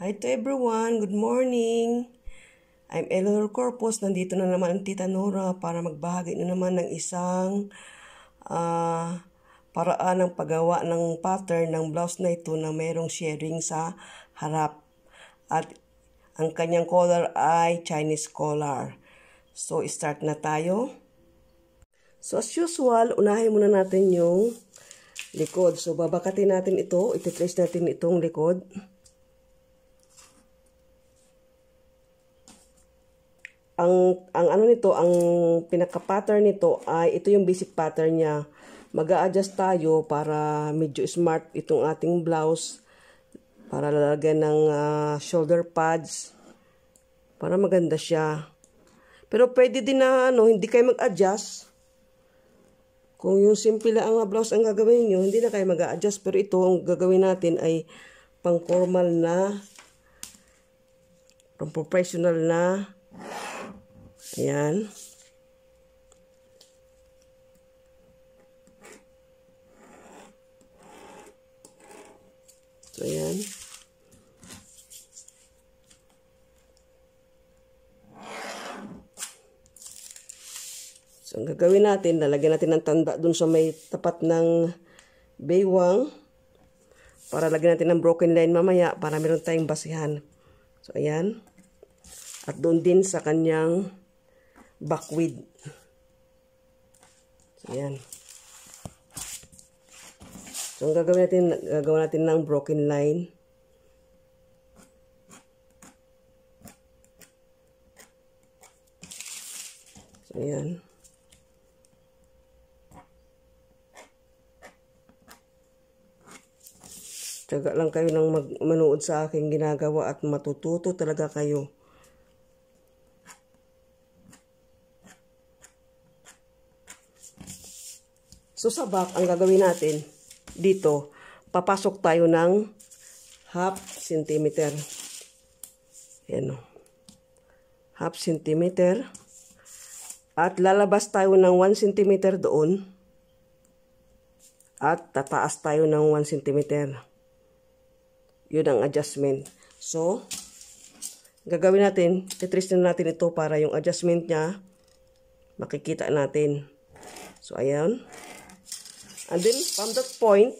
Hi to everyone. Good morning. I'm Eleanor Corpus. Nandito na naman ang Tita Nora para magbahagi na naman ng isang uh, paraan ng paggawa ng pattern ng blouse na ito na mayroong sharing sa harap. At ang kanyang color ay Chinese color. So, start na tayo. So, as usual, unahin muna natin yung likod. So, babakatin natin ito. Iti-trace natin itong likod. Likod. Ang, ang ano nito, ang pinaka-pattern nito ay ito yung basic pattern niya. mag adjust tayo para medyo smart itong ating blouse. Para lalagyan ng uh, shoulder pads. Para maganda siya. Pero pwede din na ano, hindi kayo mag-adjust. Kung yung simple lang ang blouse ang gagawin niyo, hindi na kayo mag-adjust. Pero ito, ang gagawin natin ay pang-formal na, pang-professional na Ayan. So, ayan. So, ang gagawin natin, lalagyan natin ng tanda dun sa may tapat ng baywang para lagyan natin ng broken line mamaya para meron tayong basihan. So, ayan. At doon din sa kanyang Backwid. So, yan. So, ang gagawin natin, gagawin natin ng broken line. So, yan. Taga lang kayo ng manood sa aking ginagawa at matututo talaga kayo. So sa back, ang gagawin natin dito, papasok tayo ng half centimeter. Ayan o. Half centimeter. At lalabas tayo ng 1 centimeter doon. At tataas tayo ng 1 centimeter. Yun ang adjustment. So, gagawin natin, titrace na natin ito para yung adjustment niya makikita natin. So, ayan. And then, from that point,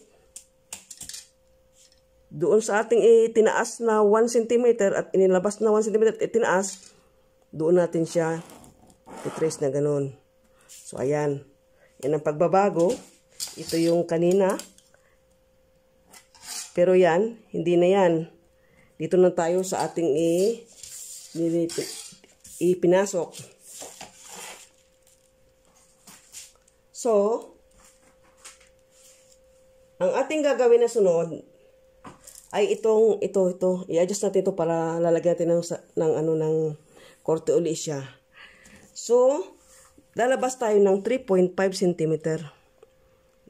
doon sa ating itinaas na 1 cm at inilabas na 1 cm at itinaas, doon natin siya titrace na ganun. So, ayan. Yan ang pagbabago. Ito yung kanina. Pero yan, hindi na yan. Dito na tayo sa ating i, ipinasok. So, ang ating gagawin na sunod ay itong ito ito. I-adjust natin ito para lalagyan natin ng, ng ano ng korte uli siya. So, lalabas tayo ng 3.5 cm.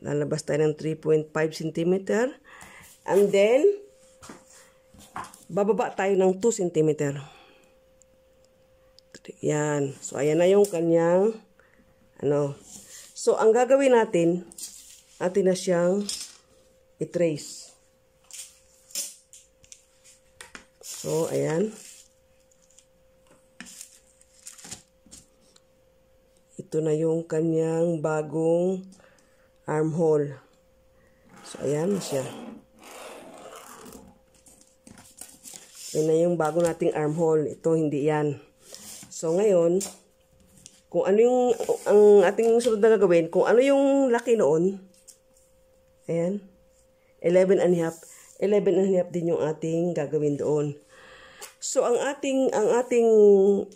Lalabas tayo ng 3.5 cm. And then, bababa tayo ng 2 cm. Yan. So, ayan na yung kanyang ano. So, ang gagawin natin, natin na siyang i-trace. So, ayan. Ito na yung kanyang bagong armhole. So, ayan siya. Yan na yung bago nating armhole. Ito, hindi yan. So, ngayon, kung ano yung, ang ating sunod na gagawin, kung ano yung laki noon, ayan, 11 and a half. 11 and a half din yung ating gagawin doon. So, ang ating, ang ating,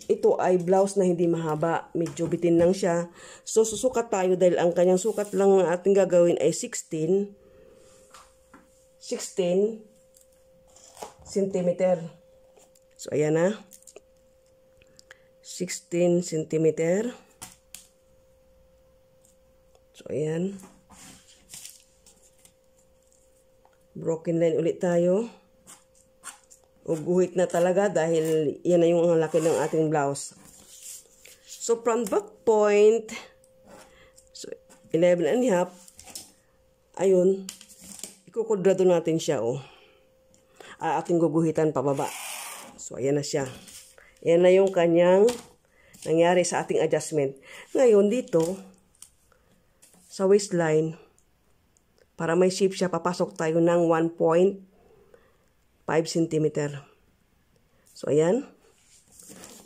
ito ay blouse na hindi mahaba. Medyo bitin lang siya. So, susukat tayo dahil ang kanyang sukat lang ng ating gagawin ay 16. 16 cm. So, ayan na. 16 cm. So, ayan. broken line ulit tayo uguhit na talaga dahil yan na yung laki ng ating blouse so from back point so 11 and a half ayun ikukudrado natin siya oh ah, ating guguhitan pababa so ayan na siya yan na yung kanyang nangyari sa ating adjustment ngayon dito sa waistline para may shape siya, papasok tayo ng 1.5 cm. So, ayan.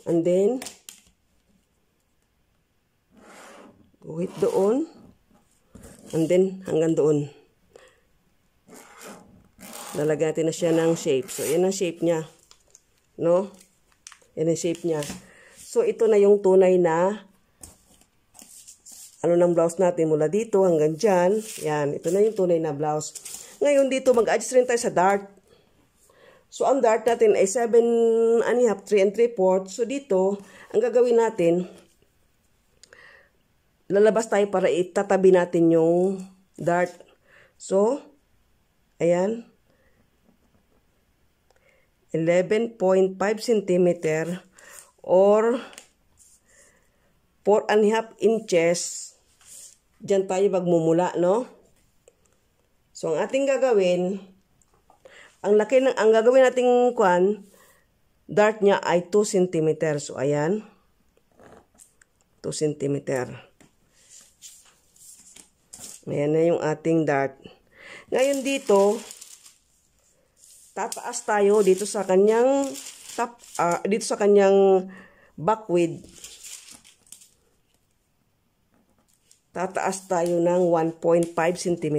And then, guhit doon. And then, hanggang doon. Lalagyan natin na siya ng shape. So, ayan ang shape niya. No? Yan ang shape niya. So, ito na yung tunay na ano ng blouse natin mula dito hanggang dyan. Yan, ito na yung tunay na blouse. Ngayon dito, mag-adjust rin tayo sa dart. So, ang dart natin ay 7 ano and a half, 3 and 3 fourth. So, dito, ang gagawin natin, lalabas tayo para itatabi natin yung dart. So, ayan. 11.5 cm or 4 and a half inches Diyan tayo magmumula, no? So, ang ating gagawin, ang laki ng, ang gagawin nating kwan, dart niya ay 2 cm. So, ayan. 2 cm. Ayan na yung ating dart. Ngayon dito, tataas tayo dito sa kanyang top, uh, dito sa kanyang backwid. tataas tayo ng 1.5 cm.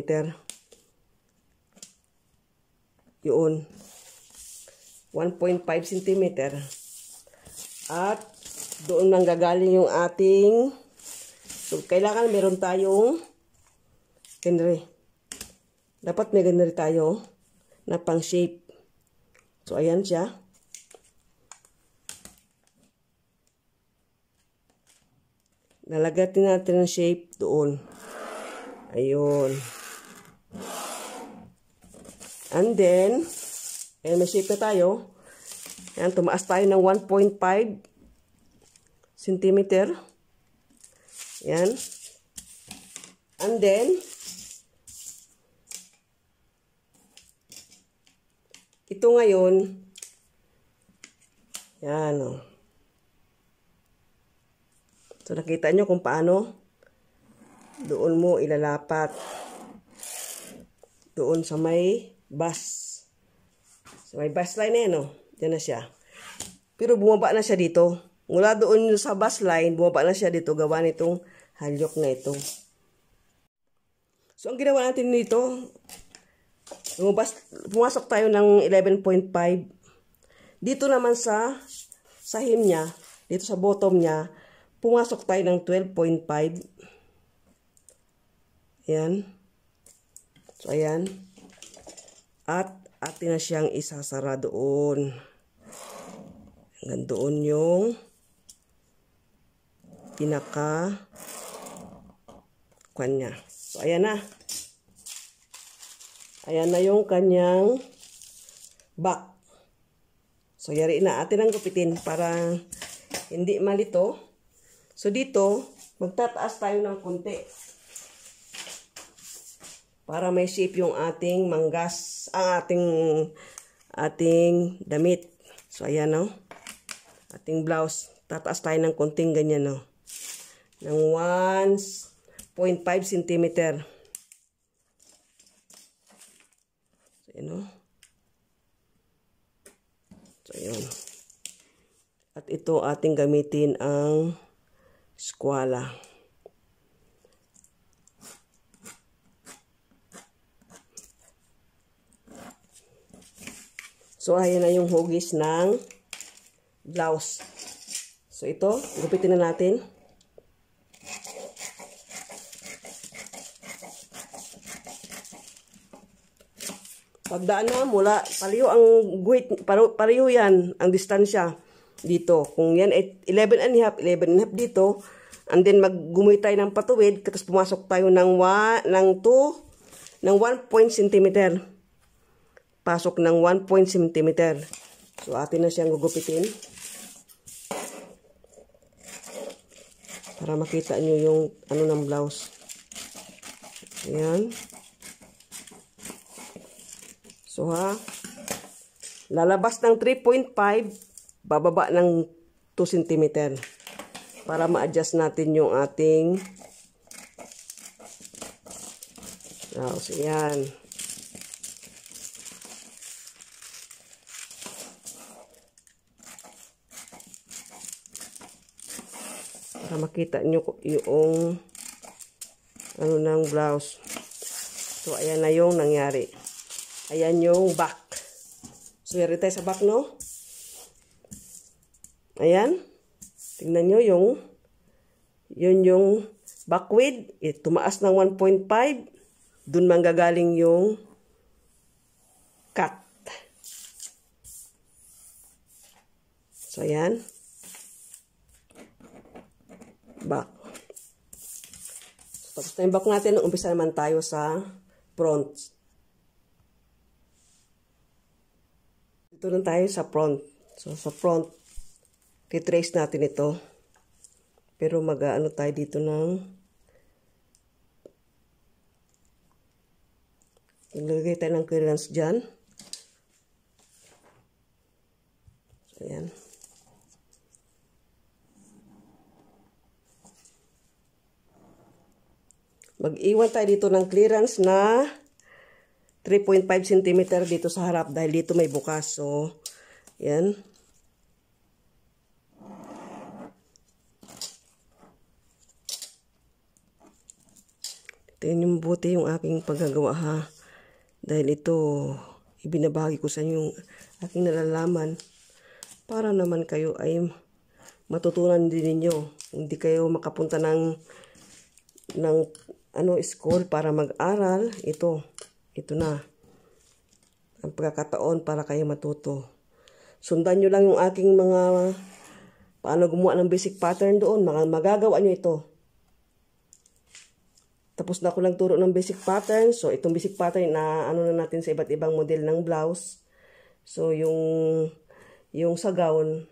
Yun. 1.5 cm. At doon nang gagaling yung ating so, kailangan meron tayong ganere. Dapat may ganere tayo na pang shape. So, ayan siya. Nalagatin natin ang shape doon. Ayun. And then, ayan, may shape na tayo. Ayan, tumaas tayo ng 1.5 cm. Ayan. And then, ito ngayon, ayan o. Oh. So, nakita nyo kung paano doon mo ilalapat doon sa may bus. Sa may bus line eh, oh. no? Diyan na siya. Pero bumaba na siya dito. Mula doon sa bus line, bumaba na siya dito. Gawa nitong halyok na ito. So, ang ginawa natin nito, lumabas, pumasok tayo ng 11.5. Dito naman sa sahim niya, dito sa bottom niya, pumasok tayo ng 12.5. Ayan. So, ayan. At atin na siyang isasara doon. Hanggang doon yung pinaka kanya. So, ayan na. Ayan na yung kanyang back. So, yari na atin ang gupitin para hindi malito. So, dito, magtataas tayo ng konti. Para may shape yung ating manggas, ang ating, ating damit. So, ayan, no? Oh. Ating blouse. Tataas tayo ng konting ganyan, no? Oh. Ng 1.5 cm. So, ayan, no? Oh. So, ayan. At ito ating gamitin ang squala. So, ayan na yung hugis ng blouse. So, ito, gupitin na natin. Pagdaan na mula, pariyo ang guhit, pariyo yan, ang distansya dito. Kung yan ay eh, 11 and a half, 11 and a half dito, and then maggumay tayo ng patuwid, tapos pumasok tayo ng, wa, ng 2, ng 1 point centimeter. Pasok ng 1 point centimeter. So, atin na siyang gugupitin. Para makita nyo yung ano ng blouse. Ayan. So, ha. Lalabas ng 3.5 bababa ng 2 cm para ma-adjust natin yung ating house. Ayan. Para makita nyo yung ano ng blouse. So, ayan na yung nangyari. Ayan yung back. So, yari tayo sa back, no? Ayan. Tingnan nyo yung, yun yung backwid. Eh, tumaas ng 1.5. Doon manggagaling yung cut. So, ayan. Back. So, tapos na yung back natin. Umpisa naman tayo sa front. Dito na tayo sa front. So, sa front titrace natin ito. Pero mag aano tayo dito ng Maglagay tayo ng clearance dyan. So, yan. Mag-iwan tayo dito ng clearance na 3.5 cm dito sa harap dahil dito may bukas. So, Ayan. Tingnan niyo mabuti yung aking paggagawa ha. Dahil ito, ibinabagi ko sa inyo yung aking nalalaman para naman kayo ay matutunan din ninyo. Hindi kayo makapunta ng ng ano school para mag-aral. Ito, ito na. Ang pagkakataon para kayo matuto. Sundan nyo lang yung aking mga paano gumawa ng basic pattern doon. Mga magagawa nyo ito. Tapos na ako nagturo ng basic pattern. So, itong basic pattern na ano na natin sa iba't ibang model ng blouse. So, yung, yung sa gown,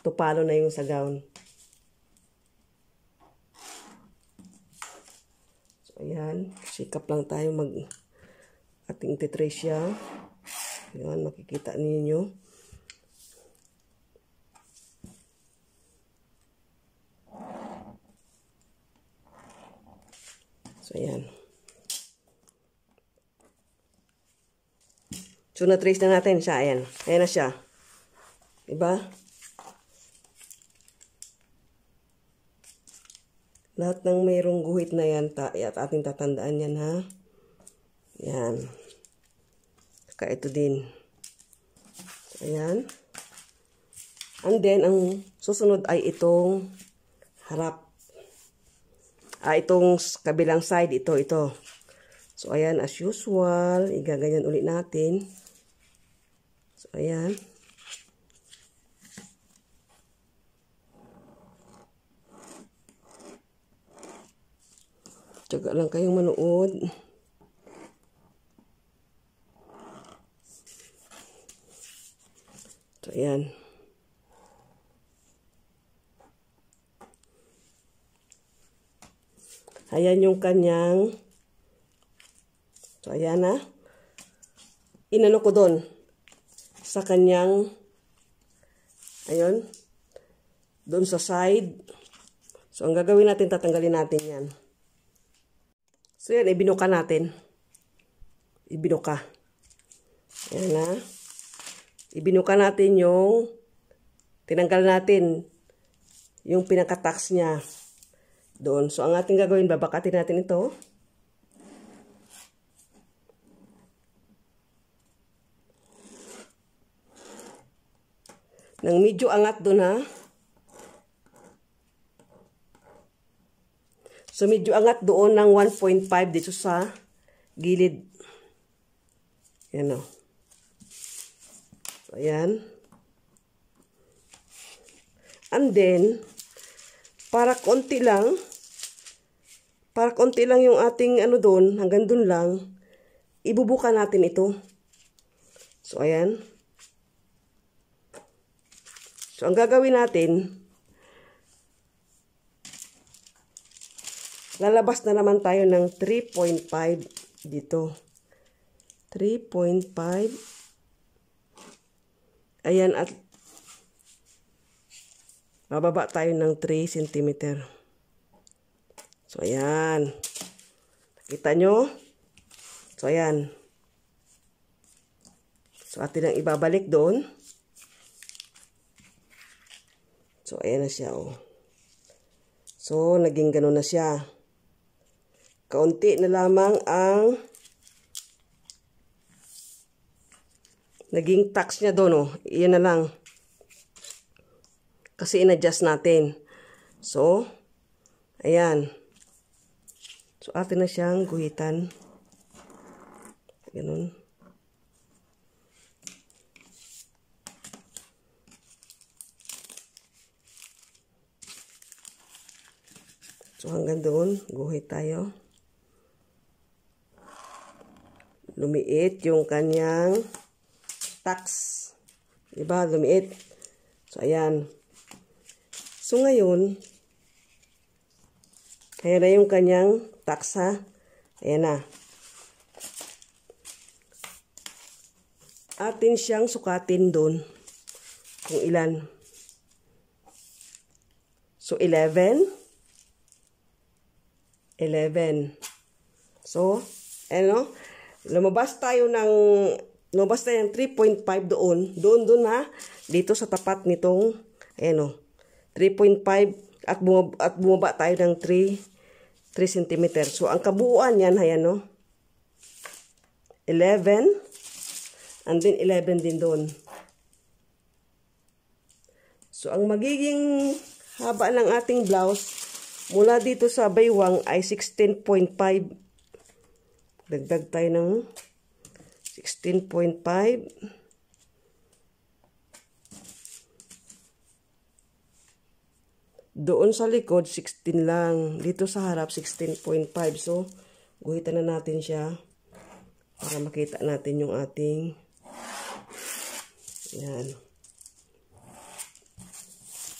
tupalo na yung sa gown. So, ayan. Sikap lang tayo mag ating tetracia. Ayan, makikita ninyo. Ayan. So, na-trace na natin siya. Ayan. Ayan na siya. Diba? Lahat ng mayroong guhit na yan, ta at ating tatandaan yan, ha? Ayan. Saka ito din. Ayan. And then, ang susunod ay itong harap. Ah, itong kabilang side, ito, ito. So, ayan, as usual, igaganyan ulit natin. So, ayan. Tsaga lang kayong manood. So, ayan. Ayan yung kanyang, so ayan na, ah. inano ko doon, sa kanyang, ayun, doon sa side. So, ang gagawin natin, tatanggalin natin yan. So, yan, ibinuka natin. Ibinuka. Ayan na. Ah. Ibinuka natin yung tinanggal natin yung pinaka-tax niya doon. So, ang ating gagawin, babakatin natin ito. Nang medyo angat doon ha. So, medyo angat doon ng 1.5 dito sa gilid. Ayan o. Oh. So, ayan. And then, para konti lang, para konti lang yung ating ano doon, hanggang doon lang, ibubuka natin ito. So, ayan. So, ang gagawin natin, lalabas na naman tayo ng 3.5 dito. 3.5. Ayan, at Bababa tayo ng 3 cm. So, ayan. Nakita nyo? So, ayan. So, atin ang ibabalik doon. So, ayan na siya, oh. So, naging ganun na siya. Kaunti na lamang ang naging tax niya doon, oh. Iyan na lang. Kasi inadjust natin. So, ayan. So, atin na siyang guhitan. Ganun. So, hanggang doon, guhit tayo. Lumiit yung kanyang tax. Diba? Lumiit. So, ayan. So, ngayon, ayan na yung kanyang taksa. Ayan na. Atin siyang sukatin doon kung ilan. So, 11. 11. So, ano? Lumabas tayo ng lumabas tayo ng 3.5 doon. Doon, doon ha. Dito sa tapat nitong, ano, 3.5 at, bumab at bumaba tayo ng 3, 3 cm. So, ang kabuuan yan, ayan, no? 11, and then 11 din doon. So, ang magiging haba ng ating blouse, mula dito sa baywang ay 16.5. Dagdag tayo ng 16.5. Doon sa likod, 16 lang. Dito sa harap, 16.5. So, guhitan na natin siya para makita natin yung ating yan.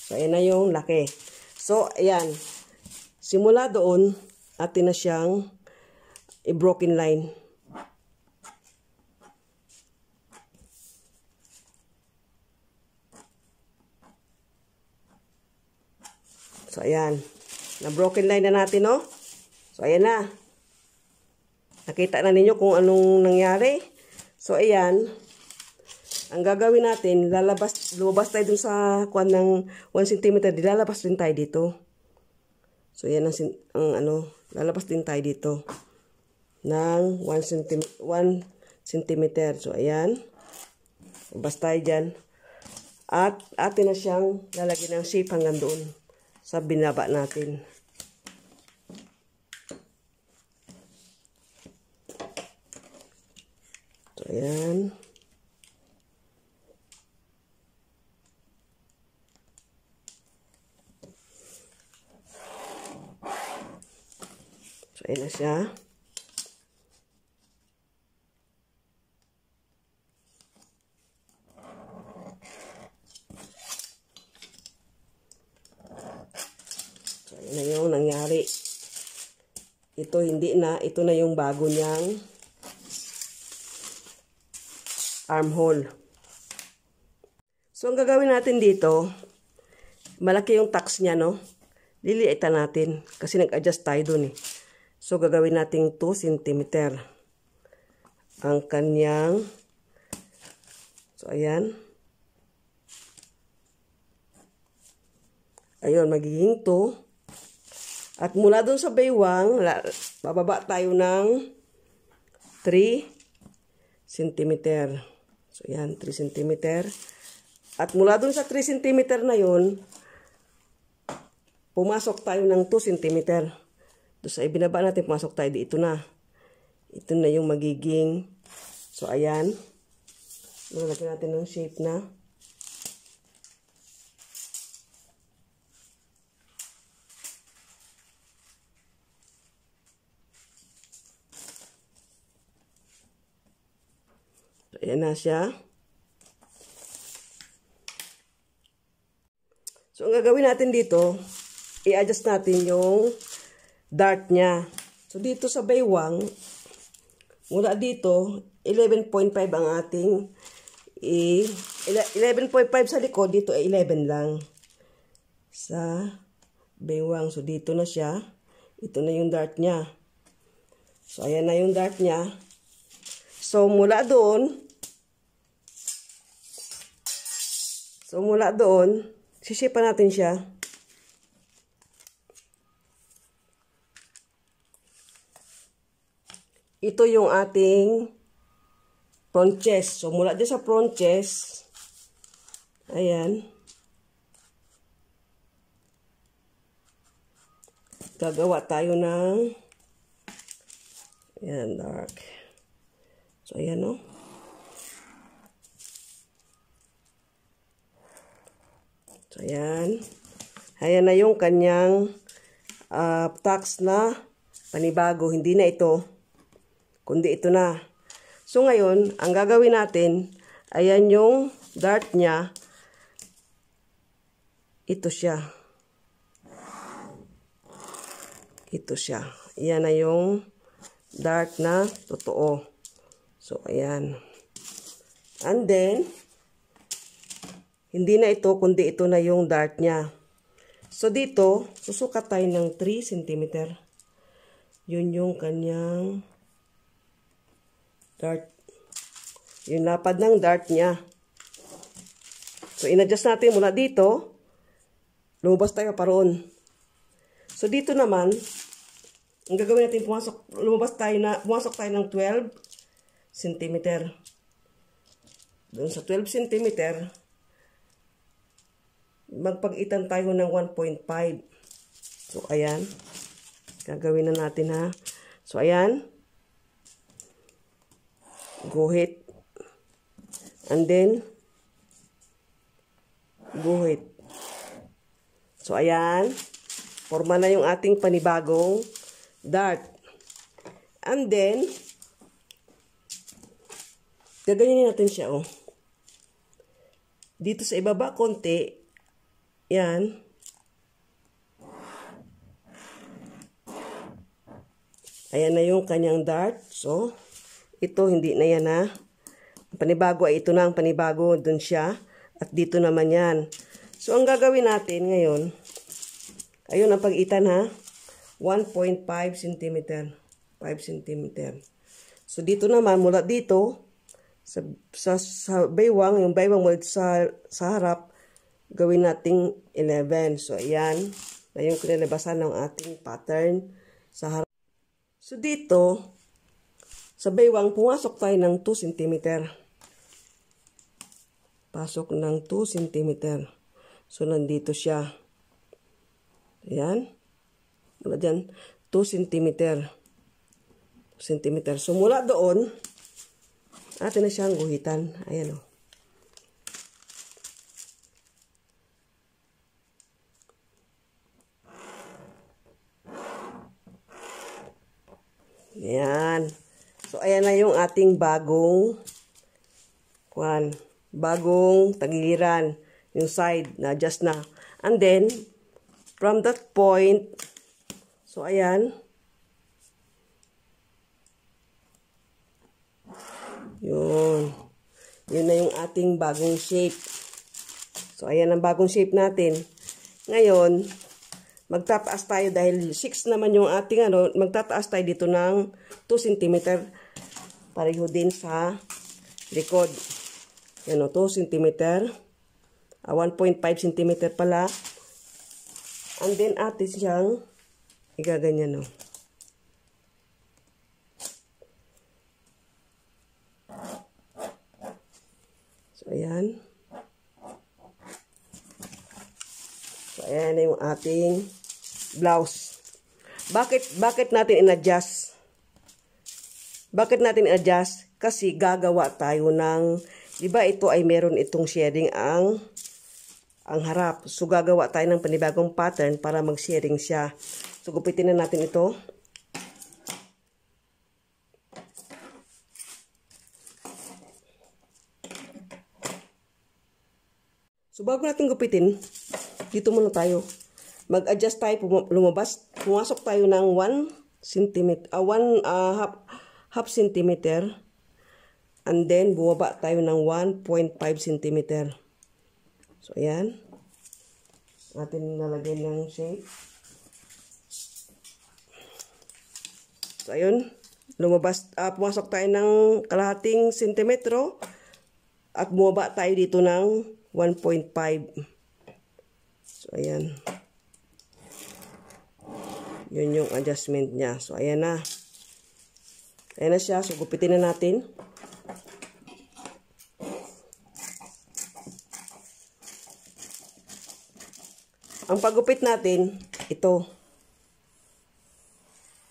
So, ayan na yung laki. So, ayan. Simula doon, atin na siyang i-broken line. So, ayan. Na-broken line na natin, no? So, ayan na. Nakita na ninyo kung anong nangyari. So, ayan. Ang gagawin natin, lalabas, lumabas tayo dun sa kuan ng 1 cm, lalabas rin tayo dito. So, yan ang, ang ano, lalabas din tayo dito ng 1 cm, 1 cm. So, ayan. Labas tayo dyan. At atin na siyang lalagyan ng shape hanggang doon sa binaba natin. So, ayan. So, ayan na siya. na yung nangyari. Ito hindi na, ito na yung bago niyang armhole. So, ang gagawin natin dito, malaki yung tax niya, no? Liliitan natin kasi nag-adjust tayo dun eh. So, gagawin natin 2 cm ang kanyang so, ayan. Ayun, magiging 2 at mula dun sa baywang, bababa tayo ng 3 cm. So, yan, 3 cm. At mula dun sa 3 cm na yon pumasok tayo ng 2 cm. Doon sa ibinaba natin, pumasok tayo dito na. Ito na yung magiging, so, ayan. Nalagyan natin ng shape na Ayan na siya. So, ang gagawin natin dito, i-adjust natin yung dart niya. So, dito sa baywang, mula dito, 11.5 ang ating eh, 11.5 sa likod, dito ay 11 lang. Sa baywang. So, dito na siya. Ito na yung dart niya. So, ayan na yung dart niya. So, mula doon, So, mula doon, sisipan natin siya. Ito yung ating pronches. So, mula dyan sa pronches, ayan, gagawa tayo ng ayan, dark. So, ayan No? Ayan. Ayan na yung kanyang uh, tax na panibago. Hindi na ito, kundi ito na. So ngayon, ang gagawin natin, ayan yung dart niya. Ito siya. Ito siya. Ayan na yung dart na totoo. So ayan. And then, hindi na ito, kundi ito na yung dart niya. So, dito, susukat tayo ng 3 cm. Yun yung kanyang dart. Yung lapad ng dart niya. So, inadjust natin mula dito. Lumabas tayo paroon. So, dito naman, ang gagawin natin, pumasok, lumabas tayo na, pumasok tayo ng 12 cm. Doon sa 12 cm, magpagitan tayo ng 1.5. So, ayan. Gagawin na natin ha. So, ayan. Guhit. And then, guhit. So, ayan. Forma na yung ating panibagong dart. And then, gaganyanin natin siya, oh. Dito sa ibaba, konti, yan. Ayan na yung kanyang dart. So, oh. ito hindi na yan ha. Ah. Panibago ay ah, ito na ang panibago. Doon siya. At dito naman yan. So, ang gagawin natin ngayon, ayun ang pagitan ha. 1.5 cm. 5 cm. So, dito naman, mula dito, sa, sa, sa baywang, yung baywang mula sa, sa harap, gawin nating 11. So, ayan. Ngayon ko nalabasan ng ating pattern sa harap. So, dito, sa baywang, pumasok tayo ng 2 cm. Pasok ng 2 cm. So, nandito siya. Ayan. Mula dyan, 2 cm. 2 cm. So, mula doon, atin na siyang guhitan. Ayan o. Oh. Ayan. So, ayan na yung ating bagong kwan, bagong tagiliran. Yung side, na adjust na. And then, from that point, so ayan, yun. Yun na yung ating bagong shape. So, ayan ang bagong shape natin. Ngayon, magtataas tayo dahil 6 naman yung ating ano, magtataas tayo dito ng 2 cm pareho din sa likod. Yan o, 2 cm. Uh, 1.5 cm pala. And then atis siyang igaganyan o. So, ayan. Ayan na yung ating blouse. Bakit, bakit natin in-adjust? Bakit natin in-adjust? Kasi gagawa tayo ng, di ba ito ay meron itong shading ang, ang harap. So, gagawa tayo ng panibagong pattern para mag-shading siya. So, gupitin na natin ito. So, bago natin gupitin, dito muna tayo. Mag-adjust tayo, lumabas, pumasok tayo ng 1 cm, uh, 1 uh, half, half cm. And then, bumaba tayo ng 1.5 cm. So, ayan. Atin nalagyan ng shape. So, ayun. Lumabas, uh, pumasok tayo ng kalahating sentimetro at bumaba tayo dito ng 1.5 Ayan. Yun yung adjustment niya. So, ayan na. Ayan na siya. So, gupitin na natin. Ang paggupit natin, ito.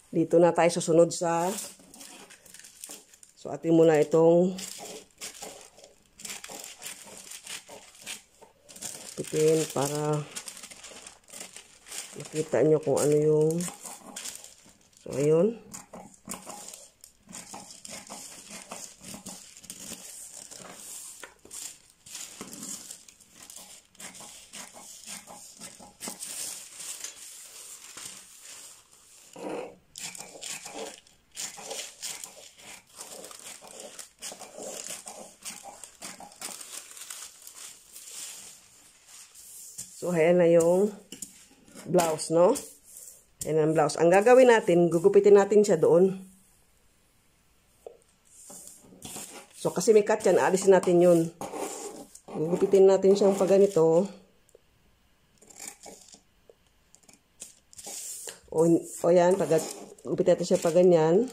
Dito na tayo susunod sa So, atin muna itong pitin para makita nyo kung ano yung so ayun blouse, no? Ayan ang blouse. Ang gagawin natin, gugupitin natin siya doon. So, kasi may cut yan, alisin natin yun. Gugupitin natin siyang pa ganito. O, o yan, pag gupitin natin siya pa ganyan.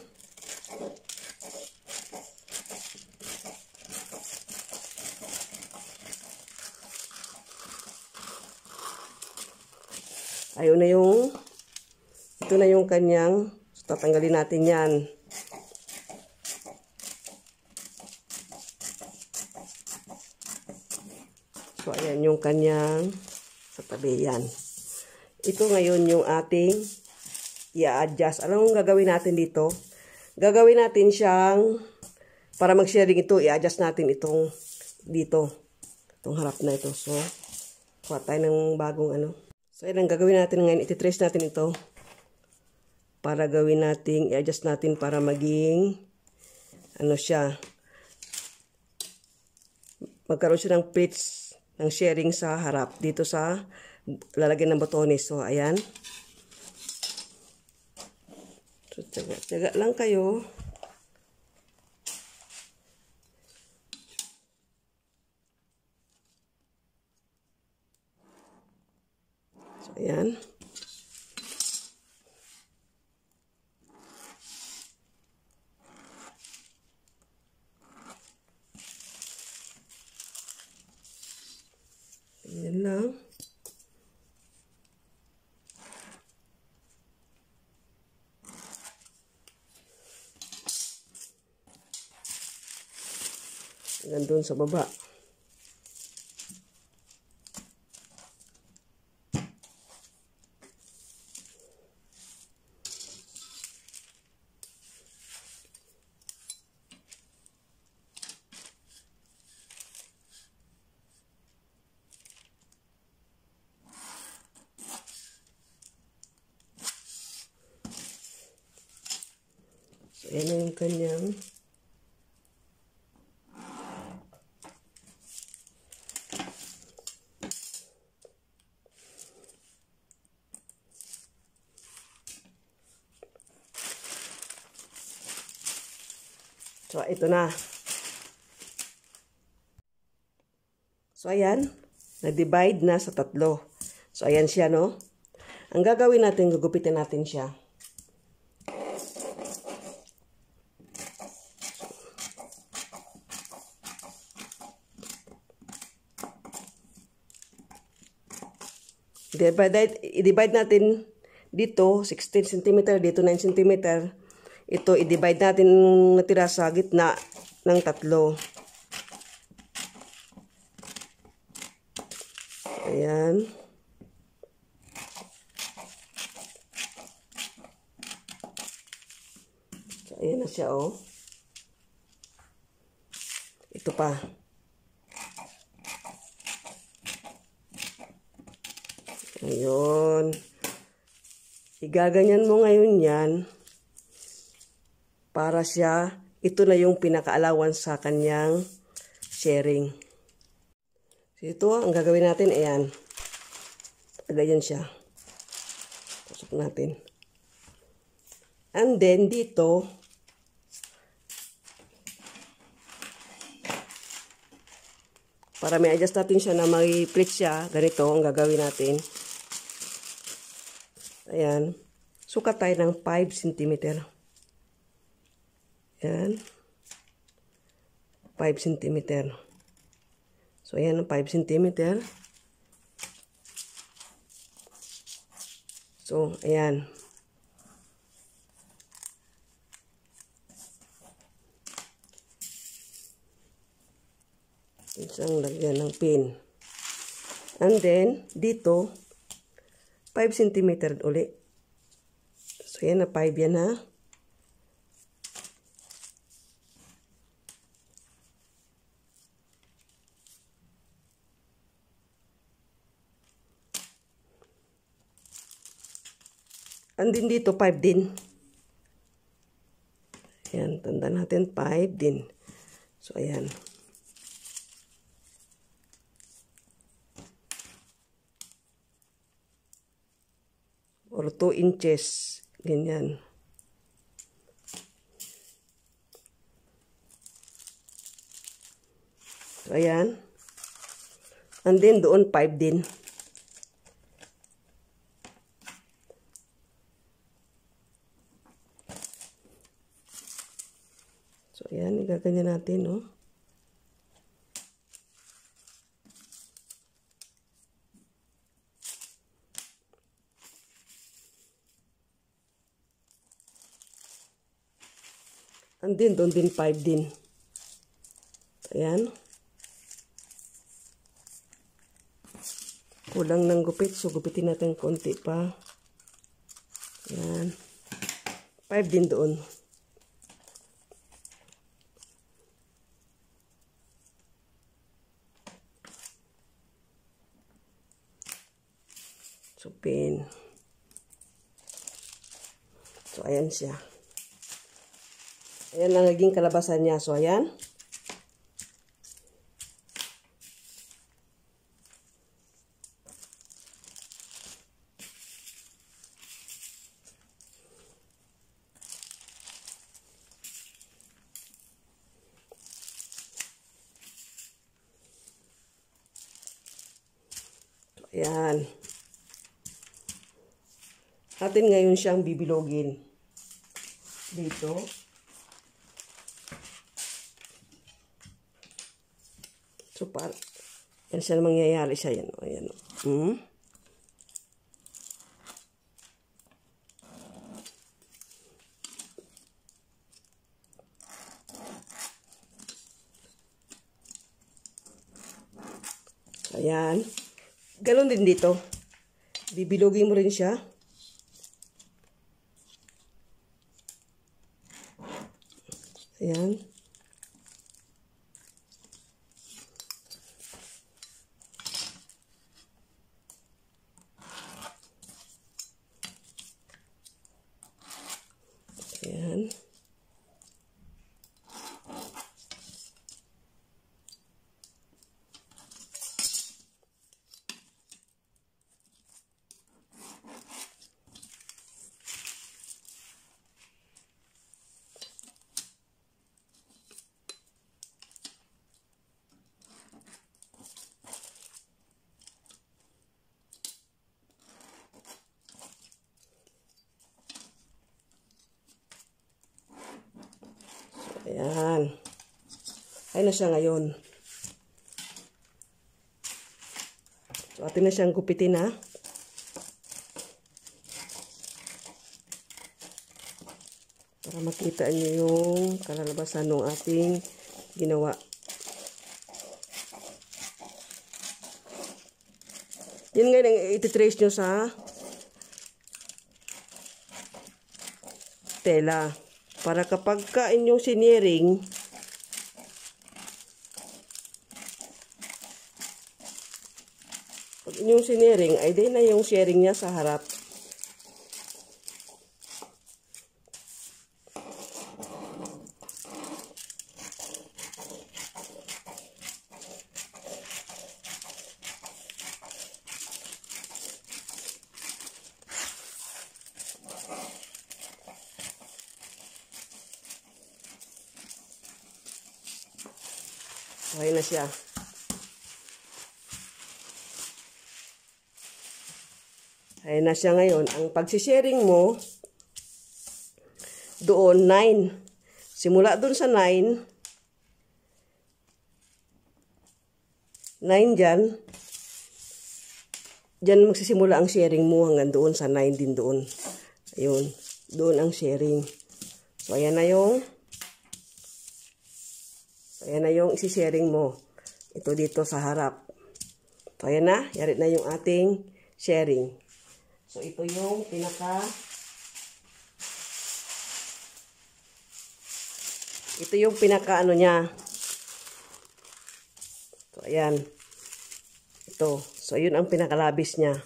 yung kanyang, so tatanggalin natin yan. So, ayan yung kanyang sa tabi yan. Ito ngayon yung ating i-adjust. Alam mo gagawin natin dito? Gagawin natin siyang, para mag-sharing ito, i-adjust natin itong dito. Itong harap na ito. So, kuha tayo ng bagong ano. So, ayan ang gagawin natin ngayon. Iti-trace natin ito para gawin natin, i-adjust natin para maging, ano siya, magkaroon siya ng plates, ng sharing sa harap, dito sa lalagyan ng botones. So, ayan. So, tiyaga, tiyaga lang kayo. So, ayan. Ayan. là dan sebab apa? So, ito na. So, ayan. Na-divide na sa tatlo. So, ayan siya, no? Ang gagawin natin, gugupitin natin siya. divide, divide natin dito 16 cm, dito 9 cm, ito i-divide natin yung natira sa gitna ng tatlo. Ayan. So, ayan na siya, oh. Ito pa. Ayun. Igaganyan mo ngayon yan para siya, ito na yung pinakaalawan sa kanyang sharing. So, ito ang gagawin natin, ayan. Ganyan siya. Pasok natin. And then, dito, para may adjust natin siya na may plate siya, ganito ang gagawin natin. Ayan. Sukat tayo ng 5 cm. Yan. 5 cm. So, ayan, 5 cm. So, ayan. Isang lagyan ng pin. And then, dito, 5 cm ulit. So, yan na 5 yan ha. Andin dito, 5 din. Ayan, tanda natin, 5 din. So, ayan. Or 2 inches. Ganyan. So, ayan. And then, doon 5 din. So, ayan, igaganyan natin, no? Oh. And din, doon din 5 din. Ayan. Kulang ng gupit. So, gupitin natin konti pa. Ayan. 5 din doon. Ayan siya. Ayan ang naging kalabasan niya. So, ayan. Ayan. Atin ngayon siyang bibilogin dito. So, para, yan siya na mangyayari siya. Yan, oh, yan, oh. Hmm? Ayan. Ganon din dito. Bibilogin mo rin siya. Yan. Ayun na siya ngayon. So, atin na siyang gupitin ha. Para makita niyo yung kalalabasan ng ating ginawa. Yun nga yung ititrace nyo sa tela. Para kapag ka inyong siniring, pag inyong siniring, ay di na yung sharing niya sa harap. Okay na siya. Ayan na siya ngayon. Ang pagsisharing mo, doon 9. Simula doon sa 9, 9 dyan, dyan magsisimula ang sharing mo hanggang doon sa 9 din doon. Ayun, doon ang sharing. So, ayan na yung So, ayan na yung isi-sharing mo. Ito dito sa harap. So, ayan na. Yari na yung ating sharing. So, ito yung pinaka... Ito yung pinaka ano niya. So, ayan. Ito. So, ayun ang pinakalabis niya.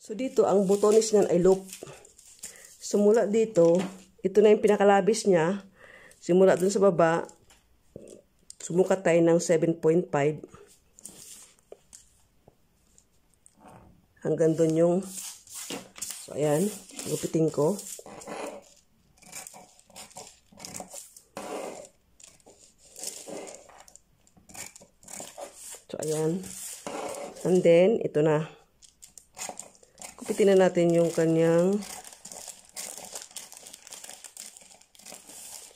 So, dito, ang butonis niyan ay loop. So, mula dito, ito na yung pinakalabis niya. Simula dun sa baba, sumukat tayo ng 7.5. Hanggang dun yung, so ayan, gupitin ko. So ayan. And then, ito na. Kupitin na natin yung kanyang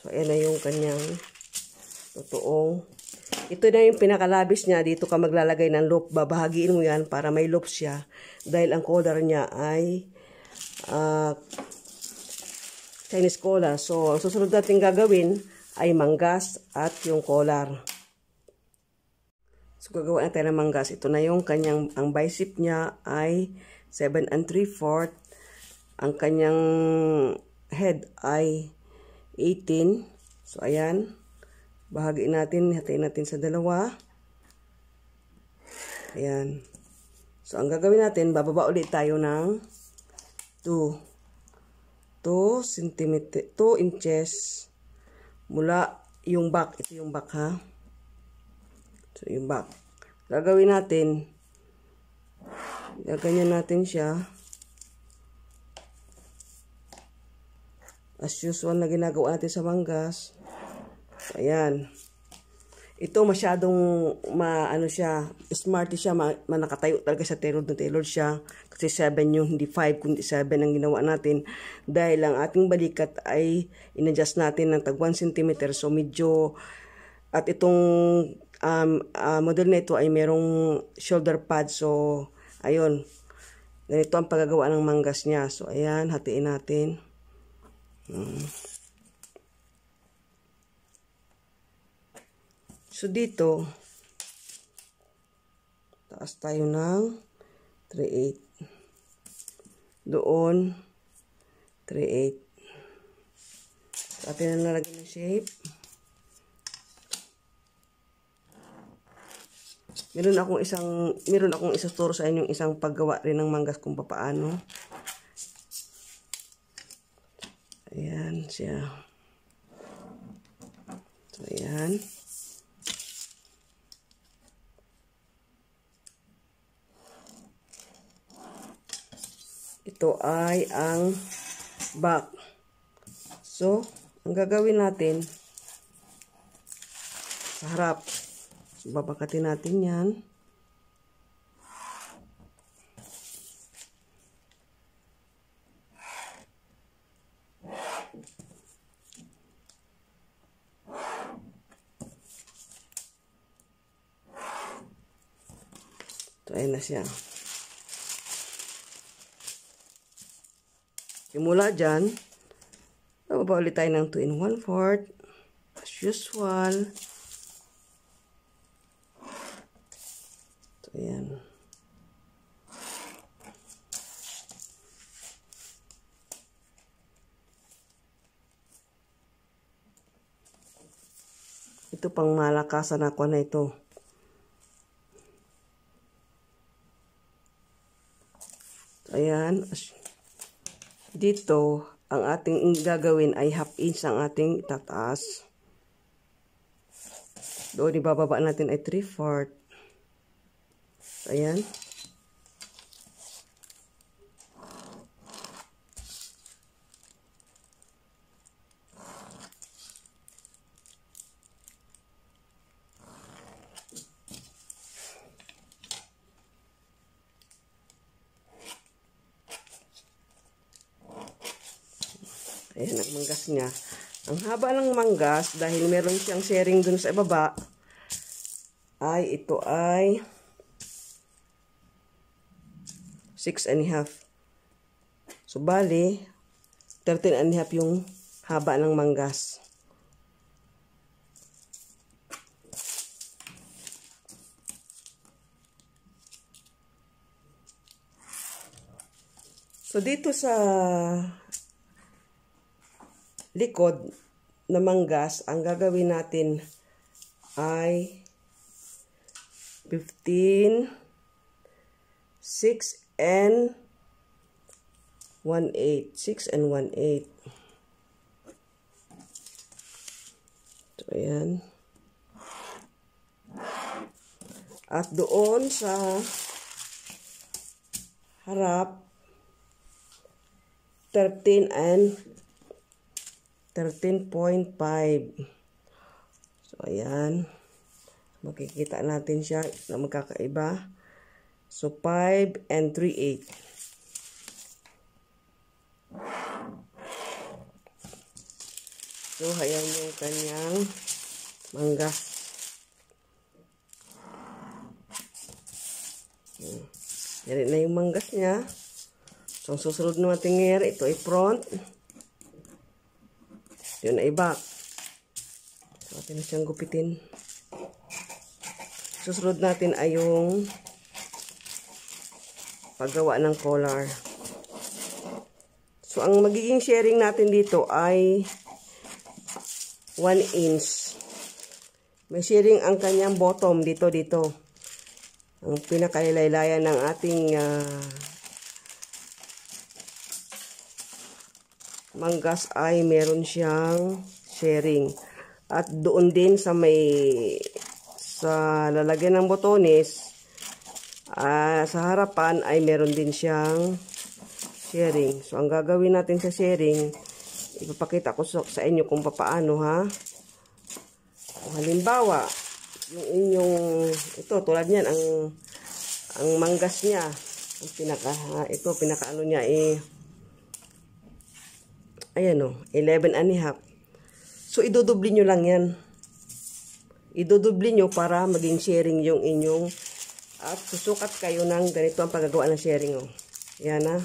Ayan na yung kanyang totoong. Ito na yung pinakalabis niya. Dito ka maglalagay ng loop. Babahagiin mo yan para may loop siya. Dahil ang color niya ay uh, Chinese cola. So, susunod natin gagawin ay manggas at yung collar. So, gagawa na tayo ng manggas. Ito na yung kanyang, ang bicep niya ay 7 and 3 4 Ang kanyang head ay 18. So, ayan. Bahagi natin, hatiin natin sa dalawa. Ayan. So, ang gagawin natin, bababa ulit tayo ng 2. 2 cm, 2 inches mula yung back. Ito yung back ha. So, yung back. Gagawin natin, gaganyan natin siya. as usual na ginagawa natin sa manggas. Ayan. Ito masyadong maano siya, smarty siya, manakatayo ma talaga sa tailored ng tailor siya. Kasi 7 yung hindi 5 kundi 7 ang ginawa natin. Dahil ang ating balikat ay inadjust natin ng tag 1 cm. So medyo, at itong um, uh, model na ito ay merong shoulder pad. So ayun, ganito ang paggawa ng manggas niya. So ayan, hatiin natin. So, dito, taas tayo ng 3.8. Doon, 3.8. Tapos na nalagyan ng shape. Meron akong isang, meron akong isasturo sa inyong isang paggawa rin ng manggas kung paano. siya. So, ayan. Ito ay ang back. So, ang gagawin natin sa harap. So, babakatin natin yan. siya. Simula dyan, bababa ulit tayo ng 2 in 1 fourth. As usual. So, yan. Ito pang malakasan ako na ito. Ayan. Dito, ang ating gagawin ay half inch ang ating tataas. Doon, ibababa natin ay 3 fourth. Ayan. manggas, dahil meron siyang sharing dun sa ibaba, ay ito ay 6 and a half. So, bali, 13 and a half yung haba ng manggas. So, dito sa likod, na manggas, ang gagawin natin ay 15, 6 n 1 8. 6 n 1 8. Ito, ayan. At doon sa harap, 13 and 13.5 so ayan makikita natin siya na magkakaiba so 5 and 3.8 8 so ayan yung kanyang mangga hmm. Yari na yung manggas niya. So, ang susunod natin ngayon, ito ay front. Yun ay back. So, atin na siyang gupitin. Susunod natin ay yung paggawa ng collar. So, ang magiging sharing natin dito ay 1 inch. May sharing ang kanyang bottom dito dito. Ang pinakailaylayan ng ating uh, manggas ay meron siyang sharing. At doon din sa may sa lalagyan ng botones uh, sa harapan ay meron din siyang sharing. So ang gagawin natin sa sharing, ipapakita ko sa inyo kung paano ha. O, halimbawa, yung inyong ito tulad niyan ang ang manggas niya, ang pinaka ah, ito pinaka ano niya eh Ayan o, 11 and a half. So, idodubli nyo lang yan. Idodubli nyo para maging sharing yung inyong at susukat kayo ng ganito ang paggawa ng sharing o. Oh. Ayan ha. Ah.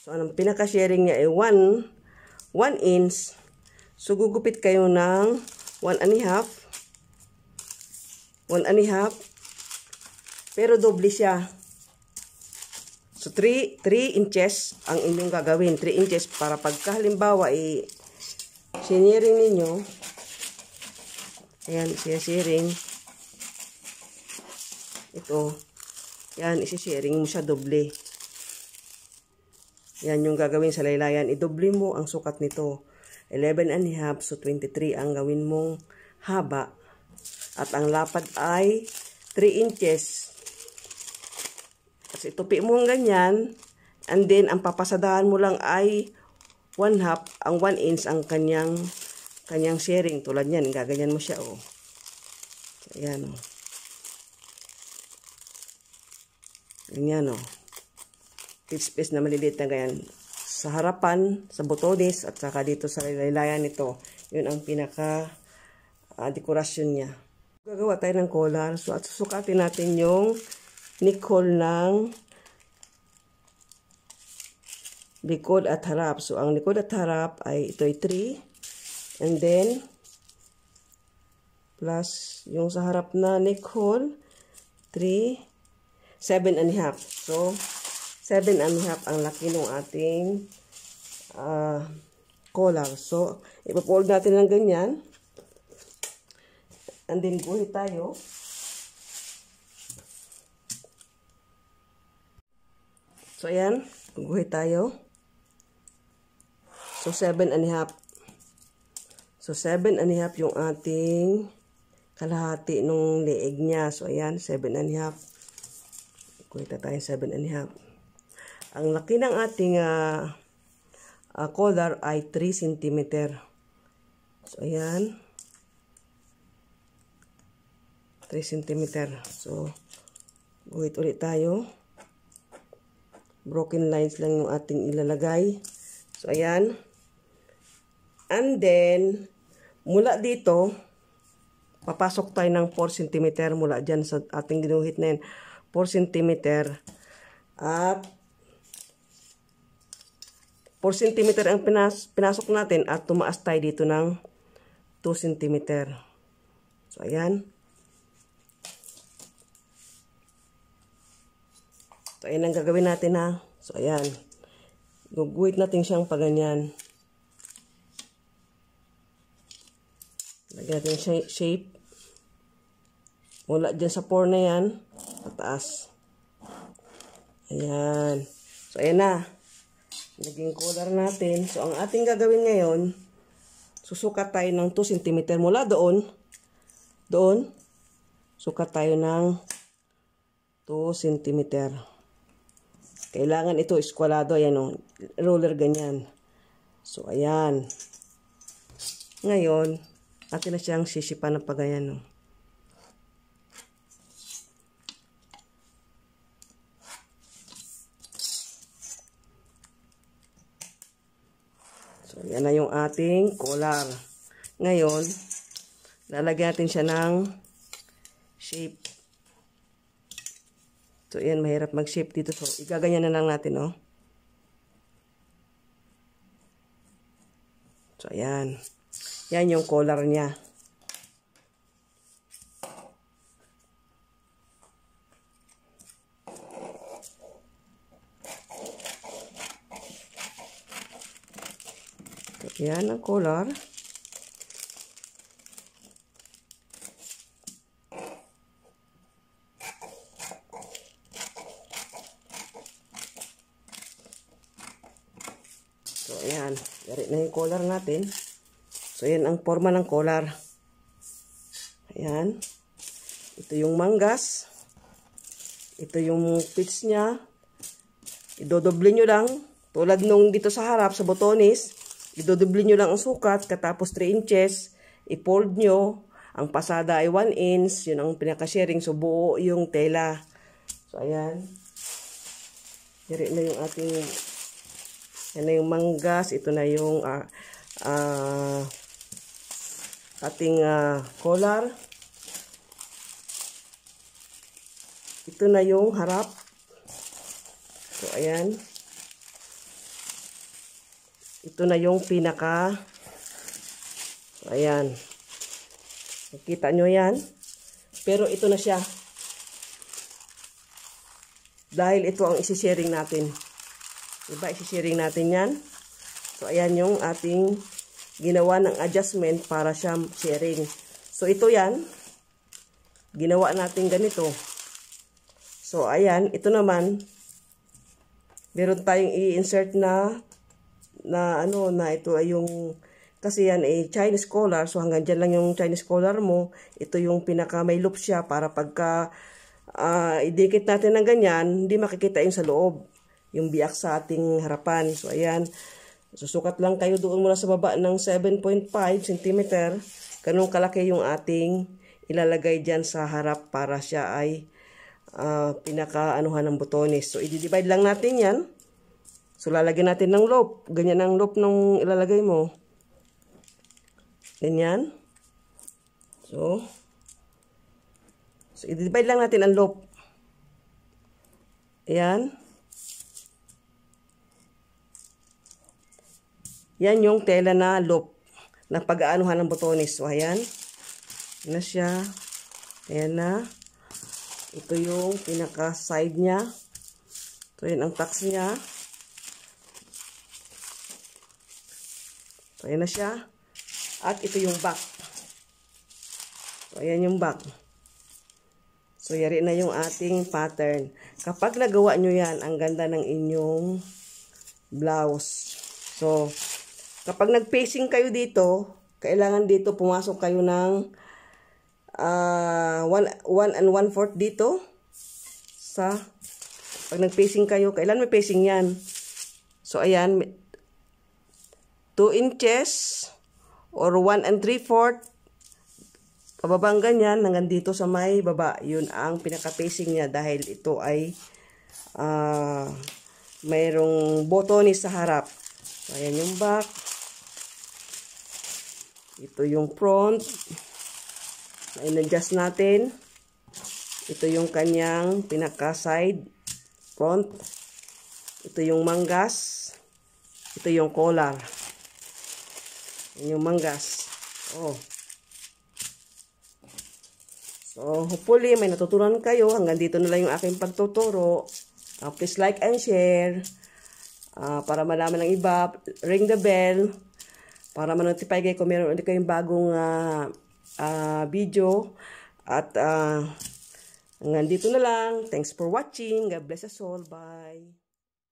So, ang pinaka-sharing niya ay 1 1 inch. So, gugupit kayo ng 1 and a half. 1 and a half. Pero doble siya. So, 3, 3 inches ang inyong gagawin. 3 inches para pagkahalimbawa, i eh, siniring ninyo. Ayan, sinisiring. Ito. Ayan, isisiring mo siya doble. Yan yung gagawin sa laylayan. Idoble mo ang sukat nito. 11 and a half, so 23 ang gawin mong haba. At ang lapad ay 3 inches. Tapos itupi mo ang ganyan. And then, ang papasadahan mo lang ay 1 half, ang 1 inch ang kanyang, kanyang sharing. Tulad yan, gaganyan mo siya, oh. So, ayan, oh. Ganyan, oh. Pitch piece na maliliit na ganyan. Sa harapan, sa botones, at saka dito sa laylayan nito, yun ang pinaka uh, dekorasyon niya. Gagawa tayo ng collar. So, at susukatin natin yung Nicole ng likod at harap. So, ang likod at harap ay ito ay 3. And then, plus yung sa harap na Nicole, 3, 7 and a half. So, 7 and a half ang laki ng ating uh, collar. So, ipapold natin ng ganyan. And then, buhay tayo. So, ayan. Guguhit tayo. So, 7 and a half. So, 7 and a half yung ating kalahati nung leeg niya. So, ayan. 7 and a half. Guhita tayo 7 and a half. Ang laki ng ating uh, uh, collar ay 3 cm. So, ayan. 3 cm. So, guhit ulit tayo broken lines lang yung ating ilalagay. So, ayan. And then, mula dito, papasok tayo ng 4 cm mula dyan sa ating ginuhit na yan. 4 cm at 4 cm ang pinas pinasok natin at tumaas tayo dito ng 2 cm. So, ayan. So, ayan ang gagawin natin ha. So, ayan. Guguhit natin siyang pa ganyan. Lagyan natin shape. Mula dyan sa 4 na yan. Pataas. Ayan. So, ayan na. Naging color natin. So, ang ating gagawin ngayon, susukat tayo ng 2 cm mula doon. Doon, sukat tayo ng 2 cm. Kailangan ito eskwalado. Ayan o. Roller ganyan. So, ayan. Ngayon, atin na siyang sisipan ng pagayan o. So, ayan na yung ating collar. Ngayon, lalagyan natin siya ng shape. So, ayan, mahirap mag-shape dito. So, igaganyan na lang natin, oh. So, ayan. Yan yung collar niya. So, ayan ang color. natin. So, yan ang forma ng collar. Ayan. Ito yung manggas. Ito yung pits niya. Idodoble nyo lang. Tulad nung dito sa harap, sa botones, idodoble nyo lang ang sukat, katapos 3 inches, i-fold nyo. Ang pasada ay 1 inch, yun ang pinaka-sharing, so buo yung tela. So, ayan. Yari na yung ating, yan na yung manggas, ito na yung... Uh, uh, ating uh, collar. Ito na yung harap. So, ayan. Ito na yung pinaka. So, ayan. Nakita nyo yan. Pero ito na siya. Dahil ito ang isi-sharing natin. Diba? Isi-sharing natin yan. So, ayan yung ating ginawa ng adjustment para siya sharing. So, ito yan. Ginawa natin ganito. So, ayan. Ito naman, meron tayong i-insert na na ano na ito ay yung kasi yan ay Chinese collar so hanggang dyan lang yung Chinese collar mo ito yung pinaka may loop siya para pagka uh, idikit natin ng ganyan hindi makikita yung sa loob yung biyak sa ating harapan so ayan Susukat lang kayo doon mula sa baba ng 7.5 cm. Ganun kalaki yung ating ilalagay dyan sa harap para siya ay uh, ah, pinaka ng butones. So, i-divide lang natin yan. So, lalagyan natin ng loop. Ganyan ang loop nung ilalagay mo. Ganyan. So, so i-divide lang natin ang loop. Ayan. Yan yung tela na loop na pag-aanuhan ng botones. So, ayan. Ayan na siya. Ayan na. Ito yung pinaka-side niya. So, yan ang tax niya. So, ayan na siya. At ito yung back. So, ayan yung back. So, yari na yung ating pattern. Kapag nagawa nyo yan, ang ganda ng inyong blouse. So, Kapag nag-facing kayo dito, kailangan dito pumasok kayo ng 1 uh, ah, and 1 fourth dito. Sa, pag nag-facing kayo, kailan may facing yan? So, ayan, 2 inches or 1 and 3 fourth pababang ganyan hanggang dito sa may baba yun ang pinaka-facing niya dahil ito ay uh, mayroong botones sa harap so, ayan yung back ito yung front. In-adjust natin. Ito yung kanyang pinaka-side front. Ito yung manggas. Ito yung collar. Yan yung manggas. Oh. So, hopefully, may natutunan kayo. Hanggang dito na lang yung aking pagtuturo. Uh, please like and share. Uh, para malaman ng iba, ring the bell para ma-notify kayo kung meron ulit kayong bagong uh, uh, video. At uh, hanggang na lang. Thanks for watching. God bless us all. Bye.